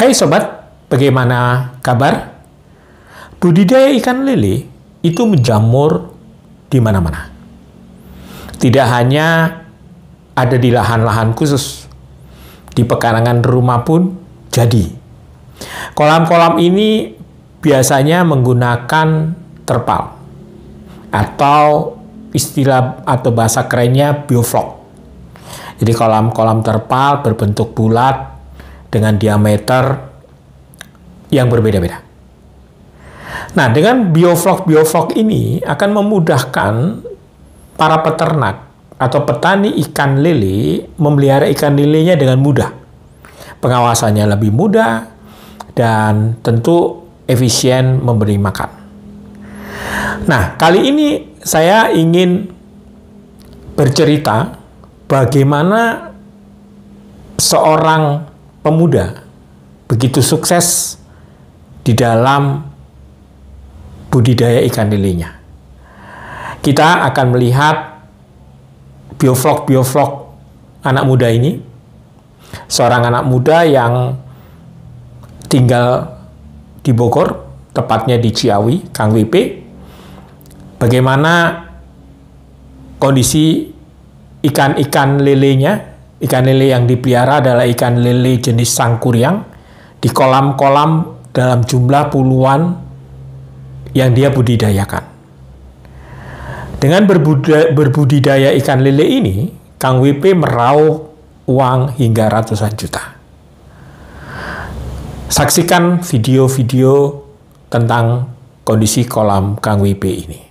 Hai sobat, bagaimana kabar? Budidaya ikan lele itu menjamur di mana-mana. Tidak hanya ada di lahan-lahan khusus, di pekarangan rumah pun jadi. Kolam-kolam ini biasanya menggunakan terpal atau istilah atau bahasa kerennya bioflok. Jadi kolam-kolam terpal berbentuk bulat dengan diameter yang berbeda-beda. Nah, dengan bioflok-bioflok ini akan memudahkan para peternak atau petani ikan lele memelihara ikan lelenya dengan mudah. Pengawasannya lebih mudah dan tentu efisien memberi makan. Nah, kali ini saya ingin bercerita bagaimana seorang pemuda begitu sukses di dalam budidaya ikan lilinya. Kita akan melihat biovlog-biovlog anak muda ini. Seorang anak muda yang tinggal di Bogor, tepatnya di Ciawi, Kang WP. Bagaimana kondisi ikan-ikan lelenya Ikan lele yang dipelihara adalah ikan lele jenis sangkuriang di kolam-kolam dalam jumlah puluhan yang dia budidayakan. Dengan berbudidaya ikan lele ini, Kang WP merauh uang hingga ratusan juta. Saksikan video-video tentang kondisi kolam Kang WP ini.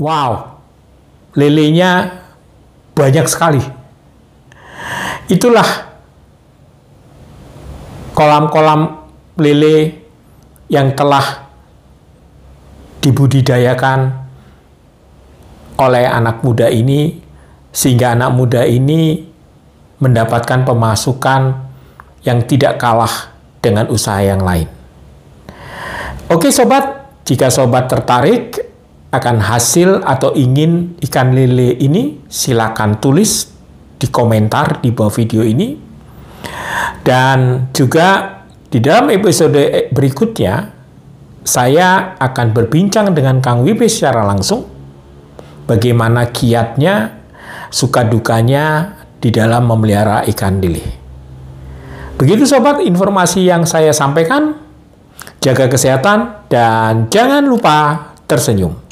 Wow, lelenya banyak sekali. Itulah kolam-kolam lele yang telah dibudidayakan oleh anak muda ini sehingga anak muda ini mendapatkan pemasukan yang tidak kalah dengan usaha yang lain. Oke sobat, jika sobat tertarik akan hasil atau ingin ikan lele ini, silakan tulis di komentar di bawah video ini. Dan juga di dalam episode berikutnya, saya akan berbincang dengan Kang Wibi secara langsung bagaimana kiatnya, suka dukanya di dalam memelihara ikan lele. Begitu sobat informasi yang saya sampaikan, jaga kesehatan dan jangan lupa tersenyum.